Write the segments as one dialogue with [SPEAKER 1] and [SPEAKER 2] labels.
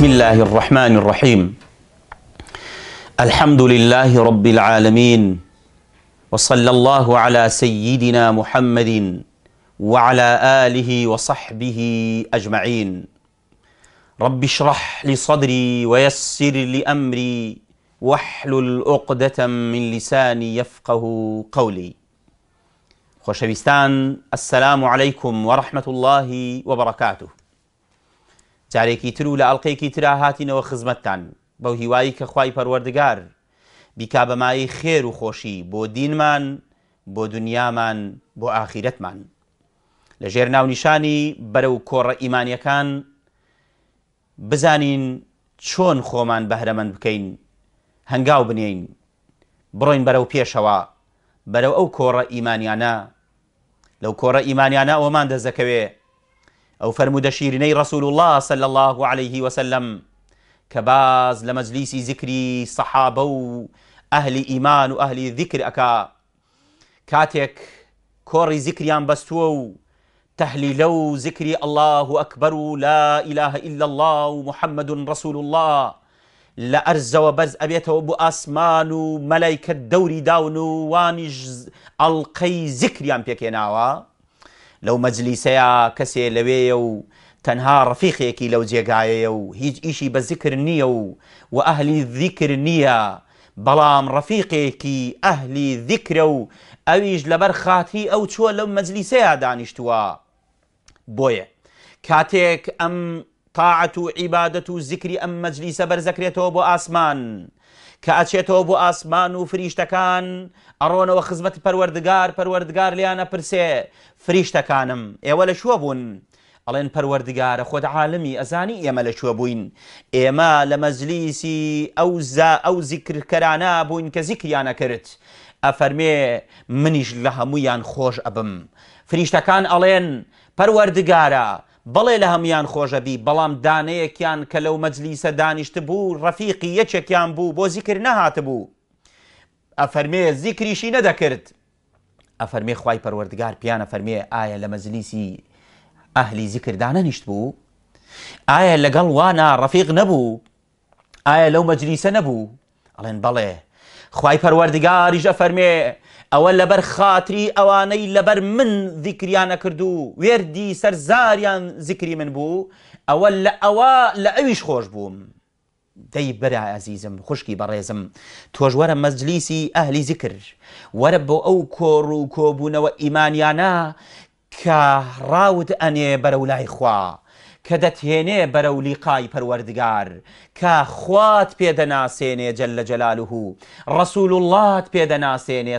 [SPEAKER 1] بسم الله الرحمن الرحيم الحمد لله رب العالمين وصلى الله على سيدنا محمد وعلى آله وصحبه أجمعين رب اشرح لي صدري ويسر لي أمري واحلل عقدة من لساني يفقه قولي خوشبستان السلام عليكم ورحمة الله وبركاته جارێکی تر و لە ئەڵلقەیەکی ترا هاتینەوە خزمەتتان بەو هیوایی کە خی پەروەردگار بیکا بەمایی خێر و خۆشی بۆ دینمان بۆ دنیامان بۆ ئاخیرەتمان لە ژێر ناونیشانی بەرە و کۆڕە ئیمانیەکان بزانین چۆن خۆمان بەهرەمەند بکەین هەنگاو بنێین بڕۆین بەرەو پێشەوە بەرەو ئەو کۆڕە ئیمانیانە لەو کۆڕە ئیمانیانە ئەومان دەزەکەوێت ئەو فەرمودەشیرنەی رسول الله صلى الله عليه وسلم كباز لمجلس ذكري صحابو اهل ايمان و ذكر اكا كاتك كوري ذكري ام بستو تهليلو ذكري الله اكبر لا إله إلا الله محمد رسول الله لا ارز وبز ابيت بۆ اسمان ملائكه دوري داونو وانج و ذكري ام زیکریان لەو مەجلیسەیە کەسێ لەوێیە و تەنها ڕفیقێکی لەو جێگایەیە و هیچ ئیشی بەزیکر نییە و و ئەهلی ذیکر نییە بەڵام ڕەفیقێکی ئەهلی ذیکرە و ئەویش لەبەر خاتی ئەو چووە لەو مەجلیسەیە دانیشتووە بۆیە کاتێک ئەم تاعەت و عیبادەت و زیکری ئەم مەجلیسە بەرزەکرێتەوە بۆ ئاسمان کە ئەچێتەوە بۆ ئاسمان و فریشتەکان ئەڕۆنەوە خزمەتی پەروەردگار پەروەردگار لیانە پرسێ فریشتەکانم ئێوە لە شووە بوون. ئەڵێن پەروەردگارە خۆت عاالمی ئەزانی ئێمە لە شووە بووین ئێمە لە مەزلیسی ئەو ئەو زیکرکەرانە بووین کە زیکریانە کرد ئەفەرمێ منیش لە هەمویان خۆش ئەبم فریشتەکان ئەڵێن پەروەردگارە بەڵێ لە هەموان خۆشەبی بەڵام دانەیەکیان کە لەو مەجلیسە دانیشت بوو ڕەفیقی یەکێکیان بوو بۆ زیکر نەهاتە بوو ئەفەرمێ زیکریشی نەدەکرد ئەفەرمێ خی پەروەردگار پیانە فەرمێ ئایا لە مەزلیسی ئەهلی زیکردانە نیشت بوو ئایا لەگەڵ وانە ڕەفیق نەبوو ئایا لەو مەجلیسە نەبوو ئەڵێن بەڵێ خی پەروەردگاریشە فەرمێ ئەوە لەبەر خااتری ئەوانەی لەبەر من ذیکریانە کردو وێردی سەرزاریان زیکری من بوو ئەوە لە ئەوە لە ئەویش خۆش بووم دەی برا عزیزم خوشکی بەڕێزم تۆش وەرە مەجلیسی ئەهلی زیکر وەرە بۆ ئەو کۆڕ و کۆبوونەوە ئیمانیانە کە ڕاوت ئەنێ بەرە و لای خوا کە دەتهێنێ بەرە و لیقای پەروەردگار کە خوات پێدەناسێنێ جل لە جەلالوه ڕسول وڵات پێدەناسێنێ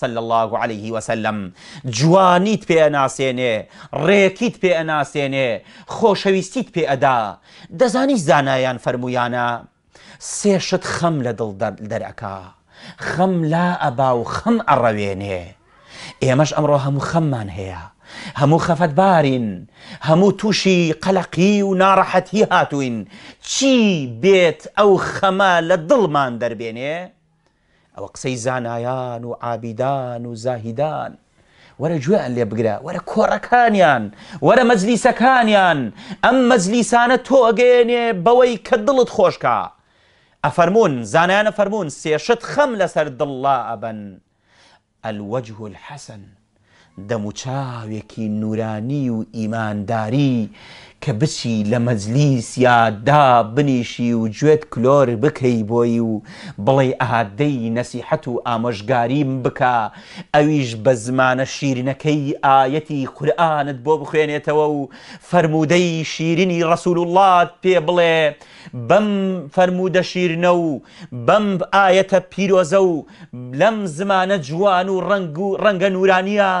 [SPEAKER 1] سل الله عليه وسلم جوانیت پێناسێنێ ڕێکیت پێئناسێنێ خۆشەویستیت پێ ئەدا دەزانی زانایان فەرمویانە سێشت خەم لە دڵ دەرەکە خەم لا ئەبا و خەم ئەڕەوێنێ ئێمەش ئەمڕۆ هەموو خەممان هەیە هەموو خەفەت بارین هەموو تووشی قەلەقی و ناڕەحەتی هاتوین چی بێت ئەو خەمە لە دڵمان دەربێنێ ئەوە قسەی زانایان و ئابیدان و زاهیدان وەرە گوێیان لێ بگرە وەرە کۆڕەکانیان وەرە مەجلیسەکانیان ئەم مەجلیسانە تۆ ئەگەێنێ بەوەی کە دڵت خۆشکە ئەفەرمونون زانایانە فەرمونون سێشت خەم لەسەر دڵڵا ئەبن ئەلوەجه الحەسن دەموچاوێکی نورانی و ئیمانداری کە بچی لە مەجلیس یادا بنیشی و گوێت کلۆر بکەی بۆی و بڵێ ئاهادەی نەسیحەت و ئامۆژگاریم بکە ئەویش بە زمانە شیرینەکەی ئاەتی خورآانت بۆ بخوێنێتەوە و فەرمودەی شیرینی ڕسول وڵات پێ بڵێ بەم فەرمودە شیرنە و بەم ئاەتە پیرۆزە و لەم زمانە جوان و ڕنگ و ڕەنگە نورانیە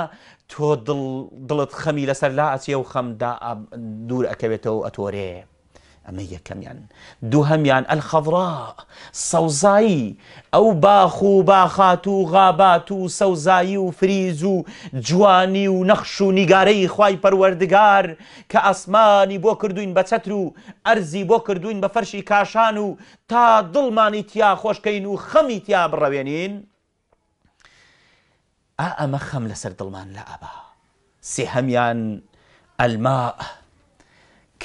[SPEAKER 1] تۆ دڵت خەمی لەسەر لا ئەچێ و خەمدا دوور ئەکەوێتەوە ئەتۆرێ ئەمە یەکەمیان دوو هەمیان ئەلخەڕا سەوزایی ئەو باخ و باخات و غابات و سەوزایی و فریز و جوانی و نەخش و نیگارەی خی پەروەردگار کە ئاسمانی بۆ کردوین بە چەتر و ئەرزی بۆ کردوین بە فەرشی کاشان و تا دڵمانی تیا خۆشکەین و خەمی تیا بڕەوێنین ئا ئەمە خەم لەسەر دڵمان لە ئەبا سێ هەمیان ئەلما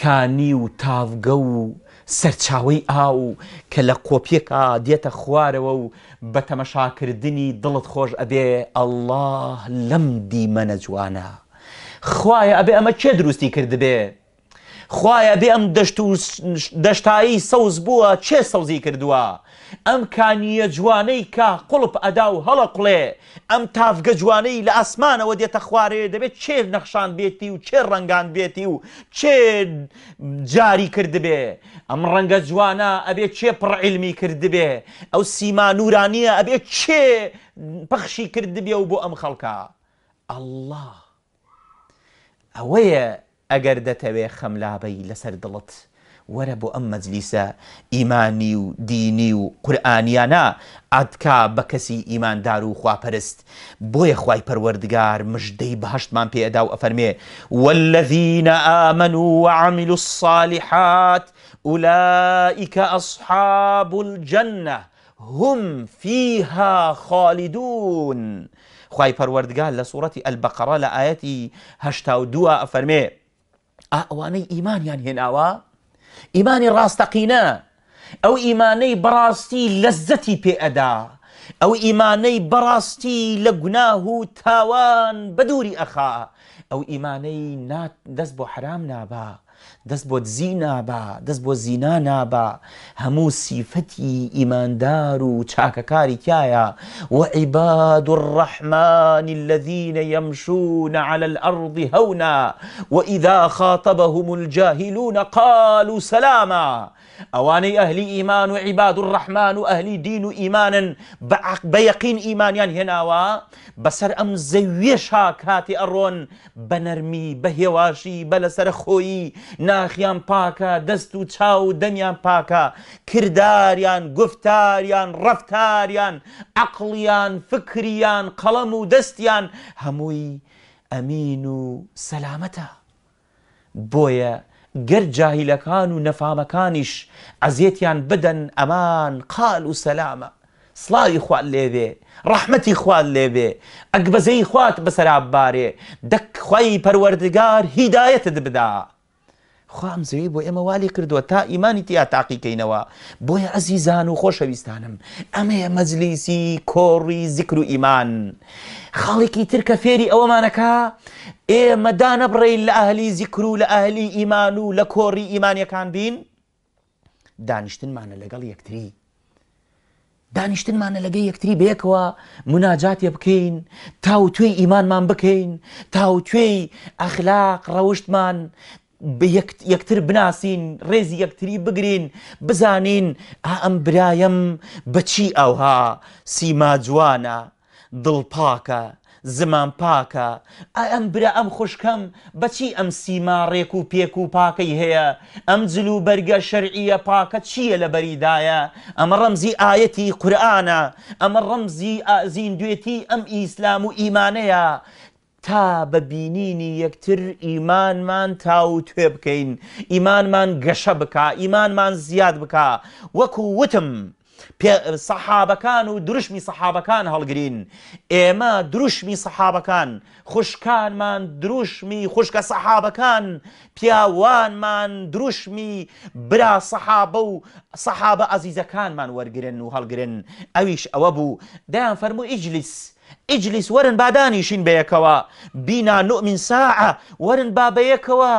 [SPEAKER 1] کانی و تاڤگە و سەرچاوی ئاو کە لە کۆپیەکە دێتە خوارەوە و بە تەمەشاکردنی دڵت خۆش ئەبێ ئەله لەم دیمەنە جوانە خوایە ئەبێ ئەمە چێ دروستی کردبێ خویە بێ ئەم دەشتایی سەوز بووە چێ سەوزی کردووە ئەم کانیە جوانەی کە قوڵپ ئەدا و هەڵە قڵێ ئەم تافگە جوانەی لە ئاسمانەوە دێتە خوارێ دەبێت چێر نەخشان بێتی و چێ ڕنگان بێتی و چێ جاری کردبێ ئەم ڕەنگە جوانە ئەبێت چێ پڕعلمی کردبێ ئەو سیما نورانیە ئەبێت چێ پەخشی کردبێ و بۆ ئەم خەڵکە ئەله ئەوەیە اگر دەتەوێ خەملابەی لەسەر دڵت وەرە بۆ ام مەجلیسە ایمانی و دینی و قورآانیانە ئاتکا بە کەسی ئیماندار و خواپەرست بۆیە خی پەروەردگار مژدەی بەهشتمان پێدا و ئەفەرمێ والذینە ئامن و وعمل الصالحات ئولائیکە اصحاب الجنه هم فيها خالدون خی پروردگار لسورة سوورەتی ئەلبقرە هشتاو ئاەتی هەشتا ئەوانەی ئیمانیان هێناوە ئیمانی ڕاستەقینە ئەو ئیمانەی بەڕاستی لەزەتی پێئەدا ئەو ئیمانەی بەڕاستی لە گوناه و تاوان بەدووری ئەخا ئەو ئیمانەی دەست بۆ حرام نابە دەست بود زینا با دەست بود زینا نابا هەموو سیفەتی ئیماندار و چاکەکاری و عباد الرحمن الذين يمشون على الأرض هونا و اذا خاطبهم الجاهلون قالوا سلاما اواني اهلي ايمان وعباد الرحمن و دين و ئەهلی دین و ئیمانن بە یەقین ئیمانیان هێناوە بەسەر ئەم زەویێ شا کاتی ئەڕۆن بە نا داخیان پاکە دەست و چاو و دەمیان پاکە کرداریان گفتاریان ڕفتاریان عقلیان فکریان قەڵەم و دەستیان هەمووی ئەمین و سەلامەتە بۆیە گەر جاهیلەکان و نەفامەکانیش ئەزیێتیان بدەن ئەمان قال و سەلامە سڵاوی خوات لێوێ ڕەحمەتی خوات لێوێ ئەک بەزەی خوات بەسەراببارێ دەکخوای پەروەردگار هیدایەتت بدا. خام زەوی بۆ ئێمە والی کردووە تا ئیمانی تیا تاقیکەینەوە بۆیە ئەزیزان و خۆشەویستانم ئەمەیە مەجلیسی کۆڕی زیکر و ئیمان خاڵێکی ترکە فێری ئەوەمانەکە ئێمە دانەبڕین لە ئەهلی زیکر و لە ئەهلی ئیمان و لە کۆڕی ئیمانیەکان بین دانیشتنمانە لەگەڵ یەکتری دانیشتنمانە لەگەی یەکتری بێکەوە مناجاتێ بکەین تا و توێی ئیمانمان بکەین تا و توێی ئەخلاق ڕەوشتمان یەکتر بناسین ڕێزی یەکتری بگرین بزانین ئەم برایم بەچی ئەوها سیما جوانە دڵپاکە زمان پاکە ئەم برا ئەم خوشکەم بەچی ئەم سیما ڕێک و پێک و پاکەی هەیە ئەم جل و بەرگە شەرعیە پاکە چییە لە بەریدایە ئەمە ڕەمزی ئاەتی قورآە ئەمە ڕەمزی ئازین دوێتی ئەم ئیسلام و ئیمانەیە تا بە بینینی یەکتر ئیمانمان تا و توێ بکەین ئیمانمان گەشە بک ئیمانمان زیاد بک وەکو وتم سەحابەکان و دروشمی سەحابەکان هەڵگرین ئێمە دروشمی سەحابەکان خوشکانمان دروشمی خوشکە سەحابەکان پیاوانمان دروشمی برا سەحابە و سەحابە ئازیزەکانمان وەرگن و هەڵگرن ئەویش ئەوە بوو دایان فەرمو ئیجلیس ئیجلیس وەرن بادانیشین بەیەکەوە بینا نؤمن ساعە وەرن با بەیەکەوە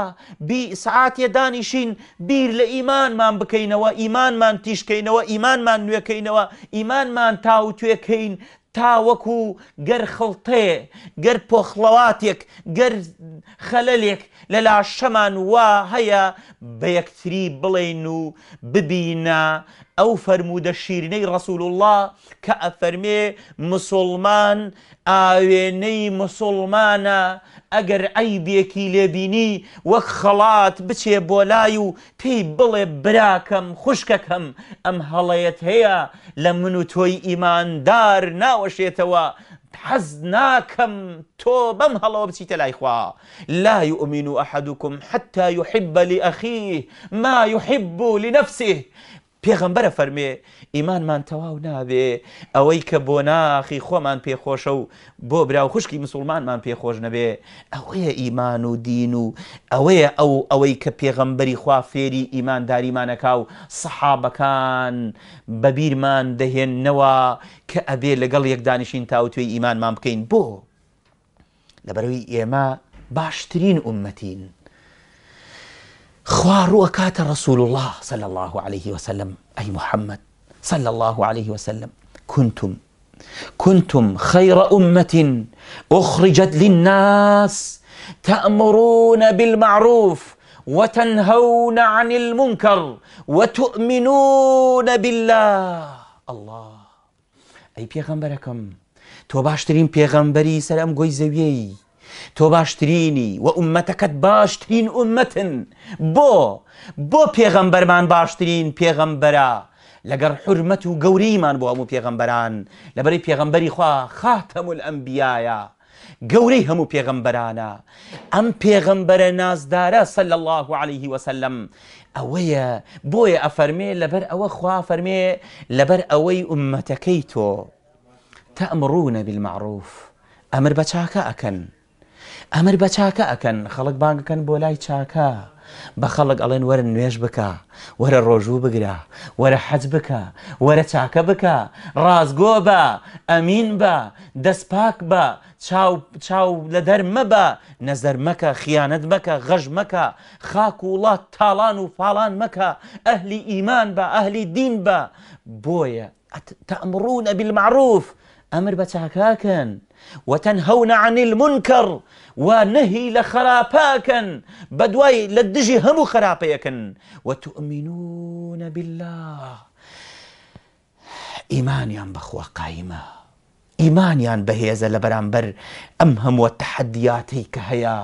[SPEAKER 1] سعاتە دانیشین بیر لە ئیمانمان بکەینەوە ئیمانمان تیشکەینەوە ئیمانمان نوێکەینەوە ئیمانمان تاوتێکەین تاوەکو گەر خڵتێ گەر پۆخڵەواتێک گەر خەلەلێک لە لا شەمان وا هەیە بە یەکتری بڵین و ببینە ئەو فەرموودە شیرینەی الله که ئەفەرمێ مسلمان ئاوێنەی مسلمان اگر ئەیبێکی لێبینی وەک خەڵات بچێ بچه بولایو و بل براکم براکەم ام حالیت هیا لمنو توی ایمان دار تۆی ئیماندار حزناكم حەز ناکەم تۆ بەم هەڵەوە لا يؤمن أحدكم حتى يحب لأخيه ما يحب لنفسه پێغەمبەرە فەرمێ ئیمانمان تەواو نابێ ئەوەی کە بۆ ناخی خۆمان پێخۆشە و بۆ براو خوشکی مسلمانمان پێخۆش نەبێ ئەوەیە ئیمان و دین و ئەوەیە ئەو ئەوەی کە پێغەمبەری خوا فێری ئیمانداریمانەکا و سەحابەکان بەبییرمان دەهێننەوە کە ئەبێ لەگەڵ یەکدانیشین تاوتێ ئیمانمان بکەین بۆ لەبەروی ئێمە باشترین عومەتین. خوار وكات رسول الله صلى الله عليه وسلم أي محمد صلى الله عليه وسلم كنتم كنتم خير أمة أخرجت للناس تأمرون بالمعروف وتنهون عن المنكر وتؤمنون بالله الله أي بيغمبركم تو باشترين بيغمبري سلام قوي زويي تۆ باشترینی و عومەتەکەت باشترین عومەتن بۆ بۆ پێغەمبەرمان باشترین پێغەمبەرە لەگەر حرمەت و گەوریمان بۆ هەموو پێغەمبەران لەبەری پێغەمبەری خوا خاتەمول ئەمبیایە. گەورەی هەموو پێغەمبەرانە ئەم پێغەمبەرە نازدارە سەل الله عليه وسلم ئەوەیە بۆیە ئەفەرمێ لەبەر ئەوە خوا فەرمێ لەبەر ئەوەی عومەتەکەی تۆ تەمڕونە بالمعروف ئەمر بە چاکە ئەکەن امر بچاكا اكن خلق بانك كان بولاي چاكا بخلق الين ورا نويش بكا ورا الروجو بقرا ورا حج بكا ورا چاكا بكا راس با امين با دس باك با چاو چاو لدر مبا نظر مكا خيانت مكا غج مكا خاك الله تالان فالان مكا اهلي ايمان با اهلي دين با بويا تامرون بالمعروف امر بچاكا كان وتنهون عن المنكر ونهي لخراباكا بدواي لدجي همو خراباكا وتؤمنون بالله إيمان بخوا قائمه ئیمانیان بەهێزە لە بەرامبەر ئەم هەموو تحدیاتی کە هەیە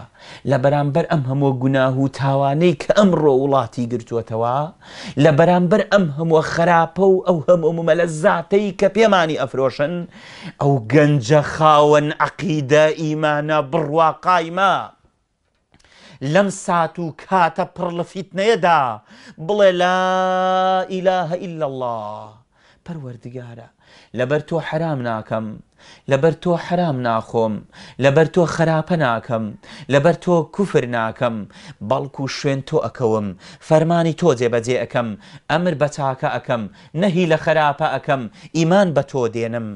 [SPEAKER 1] لە بەرامبەر ئەم هەموو گوناه و تاوانەی کە ئەمڕۆ وڵاتی گرتووەتەوە لە بەرامبەر ئەم هەموو خراپە و ئەو هەموو مەلە زاتەی کە پێمانی ئەفرۆشن ئەو گەنجە خاوەن عقیدە ئیمانە بڕواقایمە. لەم سات و کاتە پڕ لە فیتنەیەدا بڵێ لا ئیلاهە ئلله پەروەردگارە لەبەر تۆ حرام ناکەم لەبەر تۆ حرام ناخۆم لەبەر تۆ خراپە ناکەم لەبەر تۆ کوفر ناکەم بەڵکو و شوێن تۆ ئەکەوم فەرمانی تۆ جێبەجێ ئەەکەم ئەمر بە چاکە ئەەکەم نەهی لە خراپە ئەەکەم ئیمان بە تۆ دێنم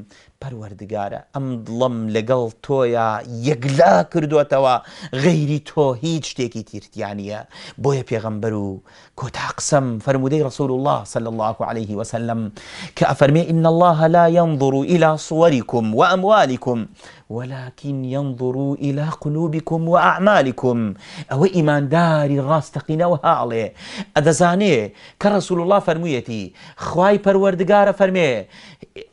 [SPEAKER 1] پەروەردگارە ئەم دڵم لەگەڵ تۆیە یەکلا کردوەتەوە غەیری تۆ هیچ شتێکی تیرتیانە بۆیە پێغەمبەر و کۆتا قسم فەرمودەی رسول الله صلى الله عليه وسلم کە ئەفەرمێ إن الله لا ينظر إلى صوركم وأموالكم ولكن ينظروا إلى قلوبكم وأعمالكم أو إيمان داري راستقين وهالي أدزاني كرسول الله فرميتي خواي پروردگار فرمي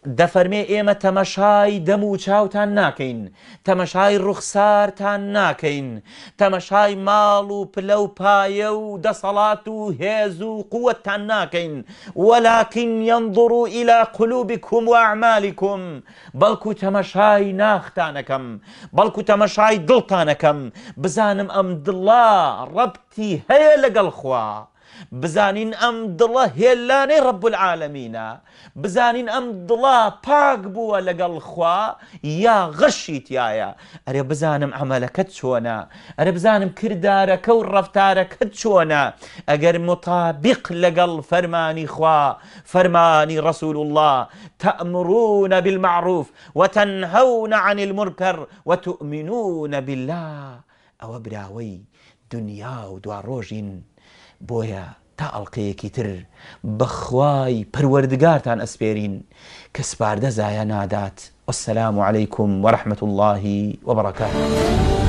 [SPEAKER 1] دفرمي إيما تمشاي دمو تان ناكين تمشاي رخصار تان ناكين تمشاي مالو پلو پايو دصلاتو هيزو قوتان ناكين ولكن ينظروا إلى قلوبكم وأعمالكم بلكو تمشاي ناختان دڵتانەکەم بەڵکو تەمەشای دڵتانەکەم بزانم ئەم دڵا ڕەبتی هەیە لەگەڵ خوا بزانین ئەم دڵە هێلانەی رب العالمين بزانين ئەم دڵە باق بووە لقل خوا غشيت يايا اري بزانم عملك تشونا اري بزانم کردارەکە و ڕفتارەکەت چۆنە مطابق لقل فرماني خوا فرماني رسول الله تامرون بالمعروف وتنهون عن المنكر وتؤمنون بالله او براوي دنيا و روجين بۆیە تا ئەڵلقەیەکی تر بەخوای پەروەردگارتان ئەسپێرین کە سپاردە زایە نادات وەسلام و عليهیکم وەرحمت اللهی وبركاته